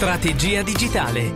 Strategia digitale.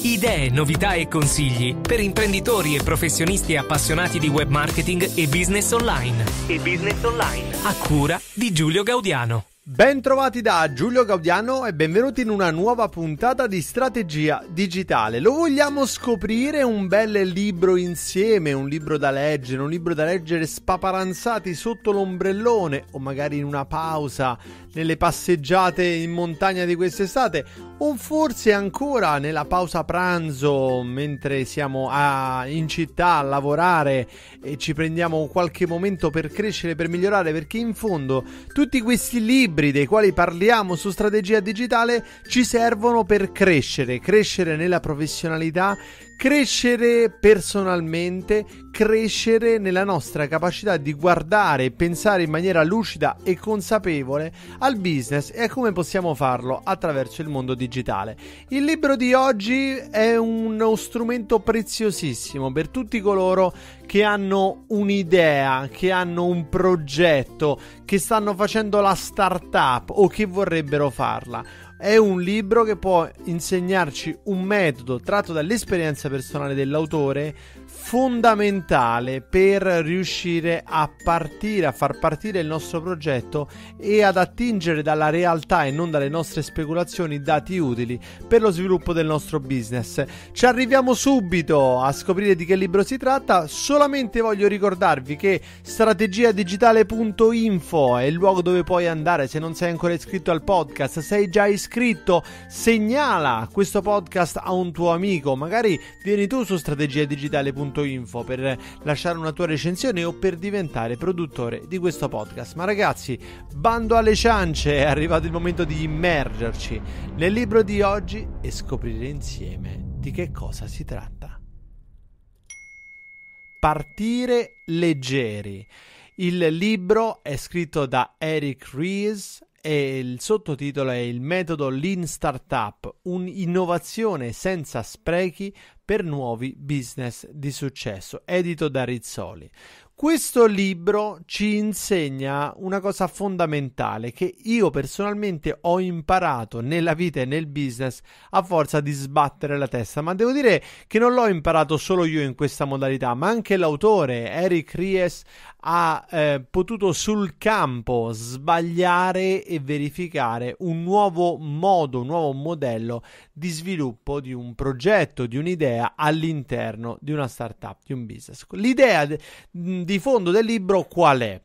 Idee, novità e consigli per imprenditori e professionisti appassionati di web marketing e business online. E business online. A cura di Giulio Gaudiano. Bentrovati da Giulio Gaudiano e benvenuti in una nuova puntata di strategia digitale. Lo vogliamo scoprire un bel libro insieme, un libro da leggere, un libro da leggere spaparanzati sotto l'ombrellone o magari in una pausa nelle passeggiate in montagna di quest'estate o forse ancora nella pausa pranzo mentre siamo a, in città a lavorare e ci prendiamo qualche momento per crescere, per migliorare, perché in fondo tutti questi libri dei quali parliamo su strategia digitale ci servono per crescere, crescere nella professionalità, crescere personalmente, crescere nella nostra capacità di guardare e pensare in maniera lucida e consapevole al business e a come possiamo farlo attraverso il mondo digitale. Il libro di oggi è uno strumento preziosissimo per tutti coloro che hanno un'idea, che hanno un progetto, che stanno facendo la startup o che vorrebbero farla è un libro che può insegnarci un metodo tratto dall'esperienza personale dell'autore fondamentale per riuscire a partire, a far partire il nostro progetto e ad attingere dalla realtà e non dalle nostre speculazioni dati utili per lo sviluppo del nostro business. Ci arriviamo subito a scoprire di che libro si tratta, solamente voglio ricordarvi che strategiadigitale.info è il luogo dove puoi andare se non sei ancora iscritto al podcast, sei già iscritto, segnala questo podcast a un tuo amico, magari vieni tu su strategiadigitale.info radio.info per lasciare una tua recensione o per diventare produttore di questo podcast. Ma ragazzi, bando alle ciance, è arrivato il momento di immergerci nel libro di oggi e scoprire insieme di che cosa si tratta. Partire leggeri. Il libro è scritto da Eric Ries e il sottotitolo è Il metodo Lean Startup, un'innovazione senza sprechi per nuovi business di successo, edito da Rizzoli. Questo libro ci insegna una cosa fondamentale che io personalmente ho imparato nella vita e nel business a forza di sbattere la testa, ma devo dire che non l'ho imparato solo io in questa modalità, ma anche l'autore Eric Ries ha eh, potuto sul campo sbagliare e verificare un nuovo modo, un nuovo modello di sviluppo di un progetto, di un'idea all'interno di una startup, di un business. L'idea de- di fondo del libro qual è?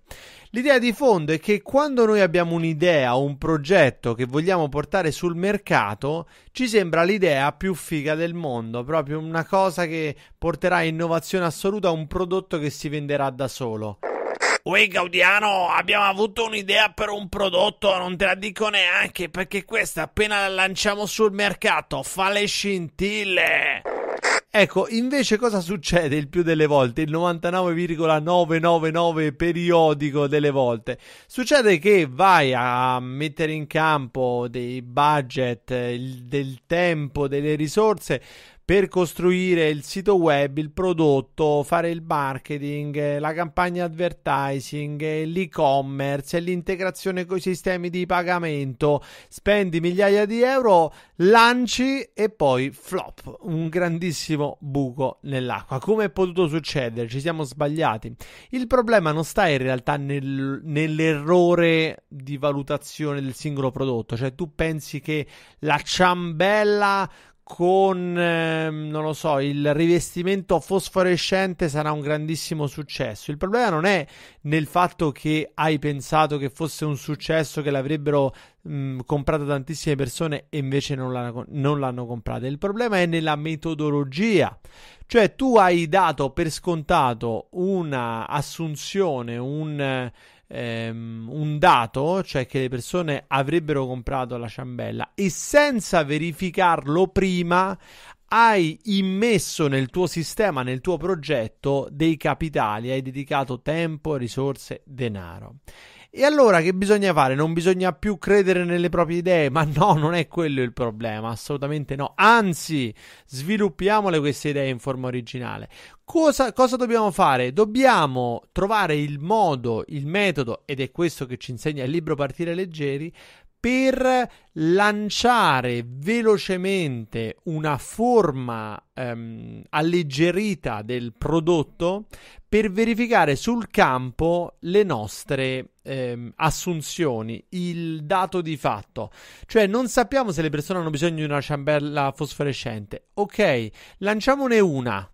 L'idea di fondo è che quando noi abbiamo un'idea o un progetto che vogliamo portare sul mercato, ci sembra l'idea più figa del mondo, proprio una cosa che porterà innovazione assoluta a un prodotto che si venderà da solo. Uè Gaudiano, abbiamo avuto un'idea per un prodotto, non te la dico neanche perché questa appena la lanciamo sul mercato fa le scintille. Ecco, invece cosa succede il più delle volte, il 99,999 periodico delle volte? Succede che vai a mettere in campo dei budget, eh, il, del tempo, delle risorse per costruire il sito web, il prodotto, fare il marketing, la campagna advertising, l'e-commerce, l'integrazione con i sistemi di pagamento, spendi migliaia di euro, lanci e poi flop, un grandissimo buco nell'acqua. Come è potuto succedere? Ci siamo sbagliati. Il problema non sta in realtà nel, nell'errore di valutazione del singolo prodotto, cioè tu pensi che la ciambella con, ehm, non lo so, il rivestimento fosforescente sarà un grandissimo successo. Il problema non è nel fatto che hai pensato che fosse un successo, che l'avrebbero mh, comprata tantissime persone e invece non l'hanno, non l'hanno comprata. Il problema è nella metodologia. Cioè tu hai dato per scontato una assunzione, un... Eh, ehm, un dato, cioè che le persone avrebbero comprato la ciambella e senza verificarlo prima hai immesso nel tuo sistema, nel tuo progetto dei capitali, hai dedicato tempo, risorse, denaro. E allora che bisogna fare? Non bisogna più credere nelle proprie idee? Ma no, non è quello il problema, assolutamente no. Anzi, sviluppiamole queste idee in forma originale. Cosa, cosa, dobbiamo fare? Dobbiamo trovare il modo, il metodo, ed è questo che ci insegna il libro Partire Leggeri, per lanciare velocemente una forma ehm, alleggerita del prodotto per verificare sul campo le nostre ehm, assunzioni, il dato di fatto. Cioè non sappiamo se le persone hanno bisogno di una ciambella fosforescente. Ok, lanciamone una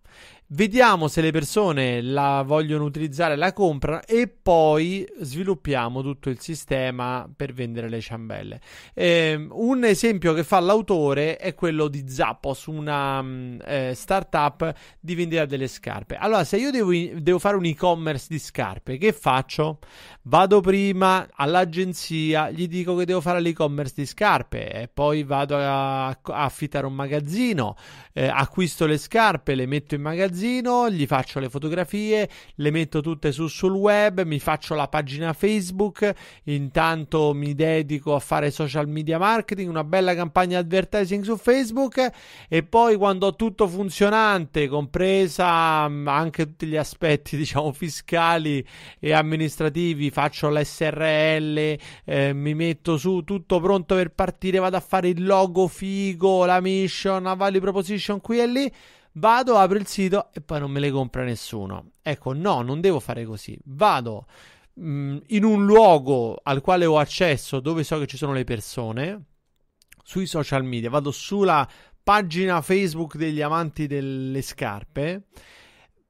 Vediamo se le persone la vogliono utilizzare, la comprano e poi sviluppiamo tutto il sistema per vendere le ciambelle. Eh, un esempio che fa l'autore è quello di Zappos, una mm, eh, startup di vendita delle scarpe. Allora, se io devo, devo fare un e-commerce di scarpe, che faccio? Vado prima all'agenzia, gli dico che devo fare l'e-commerce di scarpe e poi vado a, a affittare un magazzino, eh, acquisto le scarpe, le metto in magazzino magazzino, gli faccio le fotografie, le metto tutte su sul web, mi faccio la pagina Facebook, intanto mi dedico a fare social media marketing, una bella campagna advertising su Facebook e poi quando ho tutto funzionante, compresa mm, anche tutti gli aspetti diciamo fiscali e amministrativi, faccio l'SRL, eh, mi metto su tutto pronto per partire, vado a fare il logo figo, la mission, la value proposition qui e lì Vado, apro il sito e poi non me le compra nessuno. Ecco, no, non devo fare così. Vado mh, mm, in un luogo al quale ho accesso dove so che ci sono le persone sui social media, vado sulla pagina Facebook degli amanti delle scarpe,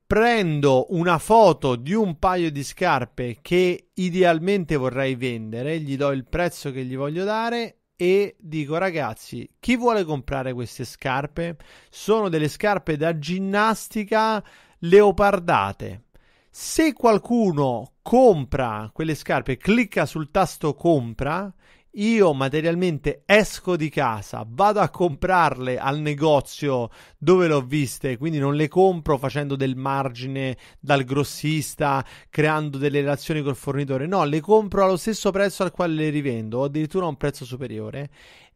prendo una foto di un paio di scarpe che idealmente vorrei vendere, gli do il prezzo che gli voglio dare e dico ragazzi chi vuole comprare queste scarpe sono delle scarpe da ginnastica leopardate se qualcuno compra quelle scarpe clicca sul tasto compra io materialmente esco di casa, vado a comprarle al negozio dove le ho viste, quindi non le compro facendo del margine dal grossista, creando delle relazioni col fornitore, no, le compro allo stesso prezzo al quale le rivendo, o addirittura a un prezzo superiore.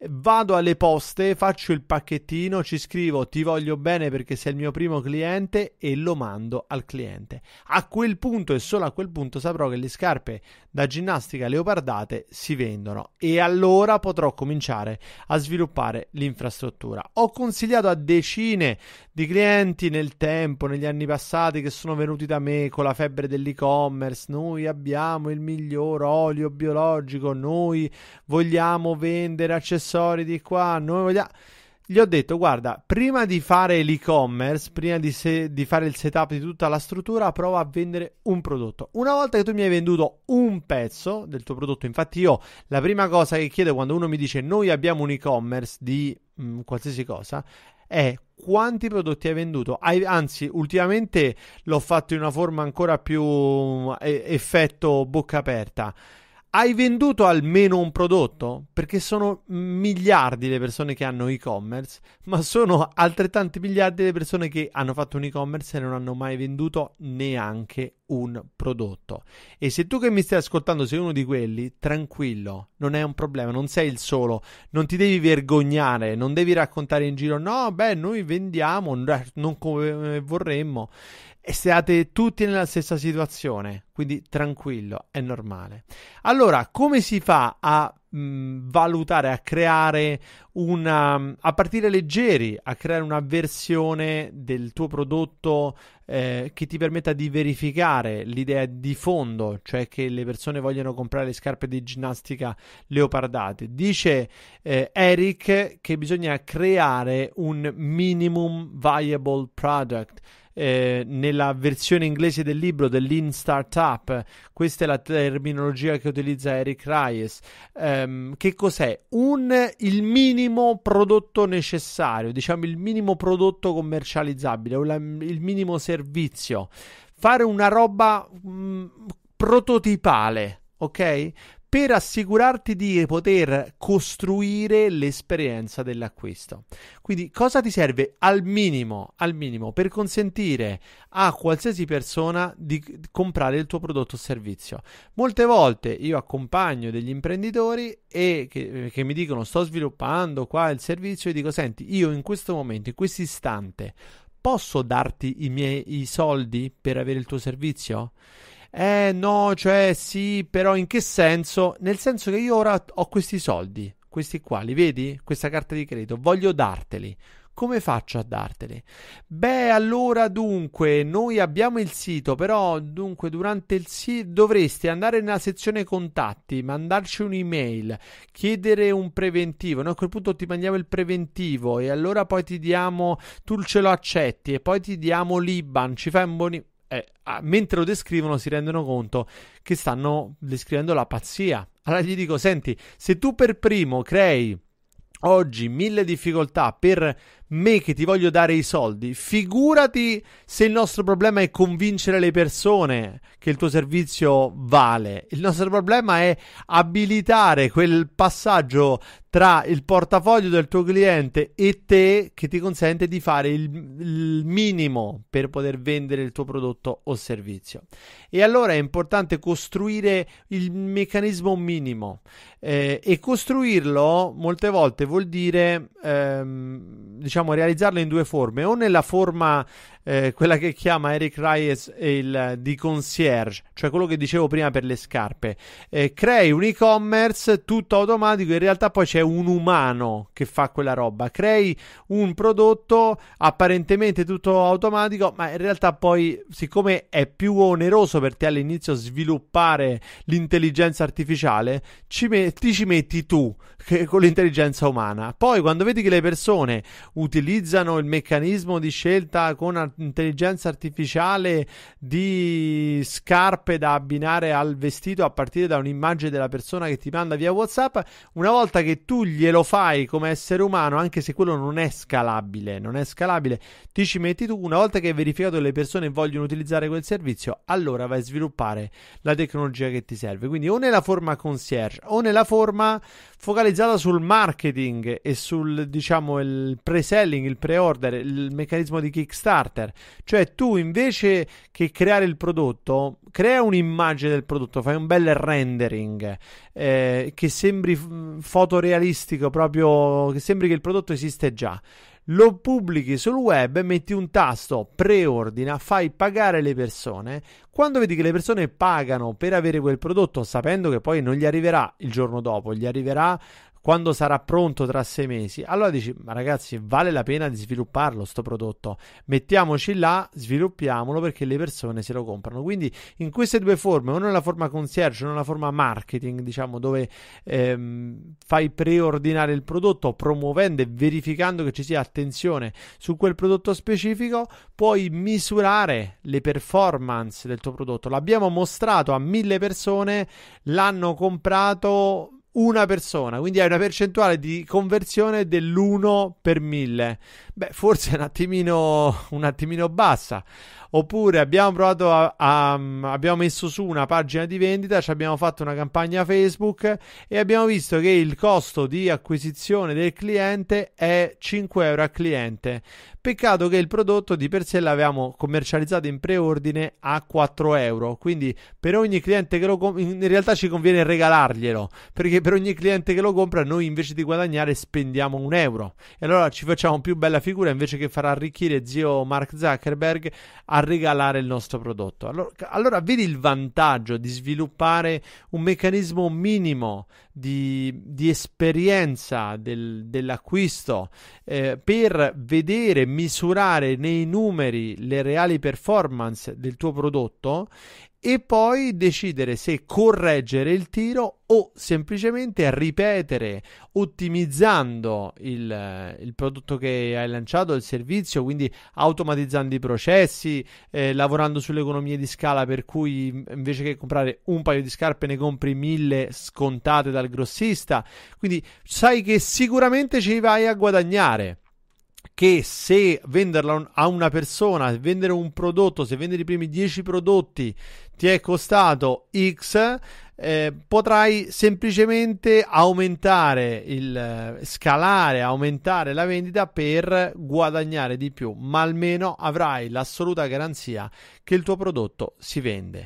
Vado alle poste, faccio il pacchettino, ci scrivo ti voglio bene perché sei il mio primo cliente e lo mando al cliente. A quel punto e solo a quel punto saprò che le scarpe da ginnastica leopardate si vendono e allora potrò cominciare a sviluppare l'infrastruttura. Ho consigliato a decine di clienti nel tempo, negli anni passati, che sono venuti da me con la febbre dell'e-commerce. Noi abbiamo il miglior olio biologico, noi vogliamo vendere accessori di qua, noi vogliamo gli ho detto, guarda, prima di fare l'e-commerce, prima di, se- di fare il setup di tutta la struttura, prova a vendere un prodotto. Una volta che tu mi hai venduto un pezzo del tuo prodotto, infatti io la prima cosa che chiedo quando uno mi dice noi abbiamo un e-commerce di mh, mm, qualsiasi cosa è quanti prodotti hai venduto. Hai, anzi, ultimamente l'ho fatto in una forma ancora più mm, effetto bocca aperta. Hai venduto almeno un prodotto? Perché sono miliardi le persone che hanno e-commerce, ma sono altrettanti miliardi le persone che hanno fatto un e-commerce e non hanno mai venduto neanche un prodotto. E se tu che mi stai ascoltando sei uno di quelli, tranquillo, non è un problema, non sei il solo, non ti devi vergognare, non devi raccontare in giro no, beh, noi vendiamo, non come vorremmo e siate tutti nella stessa situazione, quindi tranquillo, è normale. Allora, come si fa a mh, mm, valutare, a creare una... a partire leggeri, a creare una versione del tuo prodotto eh, che ti permetta di verificare l'idea di fondo, cioè che le persone vogliono comprare le scarpe di ginnastica leopardate? Dice eh, Eric che bisogna creare un minimum viable product eh, nella versione inglese del libro dell'in startup, questa è la terminologia che utilizza Eric Ries. Um, ehm, che cos'è? Un, il minimo prodotto necessario, diciamo il minimo prodotto commercializzabile, il minimo servizio. Fare una roba mh, mm, prototipale, ok? per assicurarti di poter costruire l'esperienza dell'acquisto. Quindi cosa ti serve al minimo, al minimo per consentire a qualsiasi persona di comprare il tuo prodotto o servizio? Molte volte io accompagno degli imprenditori e che, che mi dicono sto sviluppando qua il servizio e dico senti io in questo momento, in questo istante posso darti i miei i soldi per avere il tuo servizio? eh no, cioè sì, però in che senso? Nel senso che io ora ho questi soldi, questi qua, li vedi? Questa carta di credito, voglio darteli. Come faccio a darteli? Beh, allora dunque, noi abbiamo il sito, però dunque durante il sito dovresti andare nella sezione contatti, mandarci un'email, chiedere un preventivo. Noi a quel punto ti mandiamo il preventivo e allora poi ti diamo, tu ce lo accetti e poi ti diamo l'Iban, ci fai un buon eh, ah, mentre lo descrivono si rendono conto che stanno descrivendo la pazzia. Allora gli dico, senti, se tu per primo crei oggi mille difficoltà per me che ti voglio dare i soldi, figurati se il nostro problema è convincere le persone che il tuo servizio vale. Il nostro problema è abilitare quel passaggio tra il portafoglio del tuo cliente e te che ti consente di fare il, il minimo per poter vendere il tuo prodotto o servizio. E allora è importante costruire il meccanismo minimo eh, e costruirlo molte volte vuol dire ehm, diciamo diciamo, realizzarlo in due forme, o nella forma eh, quella che chiama Eric Reyes il, eh, di concierge, cioè quello che dicevo prima per le scarpe. Eh, crei un e-commerce tutto automatico, in realtà poi c'è un umano che fa quella roba. Crei un prodotto apparentemente tutto automatico, ma in realtà poi, siccome è più oneroso per te all'inizio sviluppare l'intelligenza artificiale, ci met- ti ci metti tu che- con l'intelligenza umana. Poi quando vedi che le persone utilizzano il meccanismo di scelta con intelligenza artificiale di scarpe da abbinare al vestito a partire da un'immagine della persona che ti manda via WhatsApp, una volta che tu glielo fai come essere umano, anche se quello non è scalabile, non è scalabile, ti ci metti tu, una volta che hai verificato che le persone vogliono utilizzare quel servizio, allora vai a sviluppare la tecnologia che ti serve. Quindi o nella forma concierge o nella forma focalizzata sul marketing e sul diciamo il pre-selling, il pre-order, il meccanismo di Kickstarter designer. Cioè, cioè tu invece che creare il prodotto, crea un'immagine del prodotto, fai un bel rendering eh, che sembri fotorealistico, proprio che sembri che il prodotto esiste già lo pubblichi sul web, metti un tasto preordina, fai pagare le persone. Quando vedi che le persone pagano per avere quel prodotto, sapendo che poi non gli arriverà il giorno dopo, gli arriverà quando sarà pronto tra sei mesi, allora dici, ma ragazzi, vale la pena di svilupparlo sto prodotto, mettiamoci là, sviluppiamolo perché le persone se lo comprano. Quindi in queste due forme, o nella forma concierge, o nella forma marketing, diciamo, dove ehm, fai preordinare il prodotto, promuovendo e verificando che ci sia attenzione su quel prodotto specifico, puoi misurare le performance del tuo prodotto. L'abbiamo mostrato a mille persone, l'hanno comprato una persona, quindi hai una percentuale di conversione dell'1 per 1000. Beh, forse un attimino, un attimino bassa. Oppure abbiamo provato a, a, abbiamo messo su una pagina di vendita, ci abbiamo fatto una campagna Facebook e abbiamo visto che il costo di acquisizione del cliente è 5 euro a cliente. Peccato che il prodotto di per sé l'avevamo commercializzato in preordine a 4 euro. Quindi per ogni cliente che lo compra, in realtà ci conviene regalarglielo perché per ogni cliente che lo compra noi invece di guadagnare spendiamo un euro. E allora ci facciamo più bella figura invece che far arricchire zio Mark Zuckerberg a a regalare il nostro prodotto. Allora, allora vedi il vantaggio di sviluppare un meccanismo minimo di, di esperienza del, dell'acquisto eh, per vedere, misurare nei numeri le reali performance del tuo prodotto e poi decidere se correggere il tiro o semplicemente ripetere ottimizzando il, il prodotto che hai lanciato, il servizio, quindi automatizzando i processi, eh, lavorando sulle economie di scala per cui invece che comprare un paio di scarpe ne compri mille scontate dal grossista, quindi sai che sicuramente ci vai a guadagnare che se venderla a una persona, vendere un prodotto, se vendere i primi 10 prodotti ti è costato X, eh, potrai semplicemente aumentare il scalare, aumentare la vendita per guadagnare di più, ma almeno avrai l'assoluta garanzia che il tuo prodotto si vende.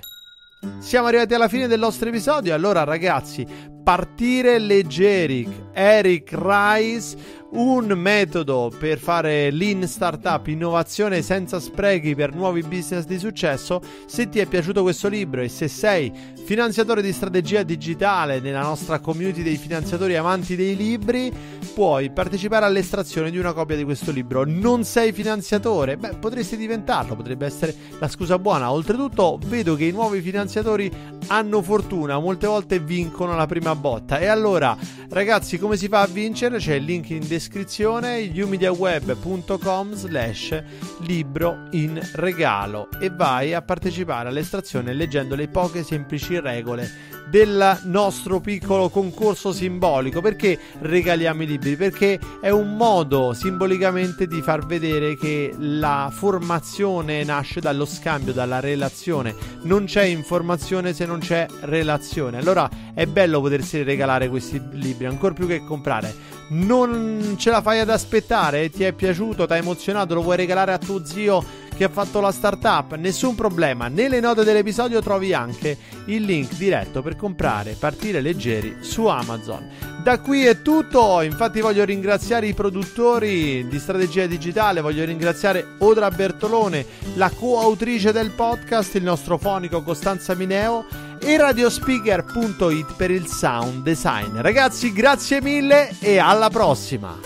Siamo arrivati alla fine del nostro episodio, allora ragazzi, partire leggeri, Eric Rice un metodo per fare lean startup, innovazione senza sprechi per nuovi business di successo. Se ti è piaciuto questo libro e se sei finanziatore di strategia digitale nella nostra community dei finanziatori amanti dei libri, puoi partecipare all'estrazione di una copia di questo libro. Non sei finanziatore? Beh, potresti diventarlo, potrebbe essere la scusa buona. Oltretutto, vedo che i nuovi finanziatori hanno fortuna, molte volte vincono la prima botta. E allora, ragazzi, come si fa a vincere? C'è il link in descrizione descrizione youmediaweb.com slash libro in regalo e vai a partecipare all'estrazione leggendo le poche semplici regole del nostro piccolo concorso simbolico. Perché regaliamo i libri? Perché è un modo simbolicamente di far vedere che la formazione nasce dallo scambio, dalla relazione. Non c'è informazione se non c'è relazione. Allora è bello potersi regalare questi libri, ancora più che comprare. Non ce la fai ad aspettare? Ti è piaciuto? Ti ha emozionato? Lo vuoi regalare a tuo zio? che ha fatto la startup, nessun problema. Nelle note dell'episodio trovi anche il link diretto per comprare partire leggeri su Amazon. Da qui è tutto, infatti voglio ringraziare i produttori di Strategia Digitale, voglio ringraziare Odra Bertolone, la coautrice del podcast, il nostro fonico Costanza Mineo e radiospeaker.it per il sound design. Ragazzi, grazie mille e alla prossima!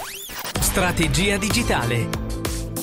Strategia Digitale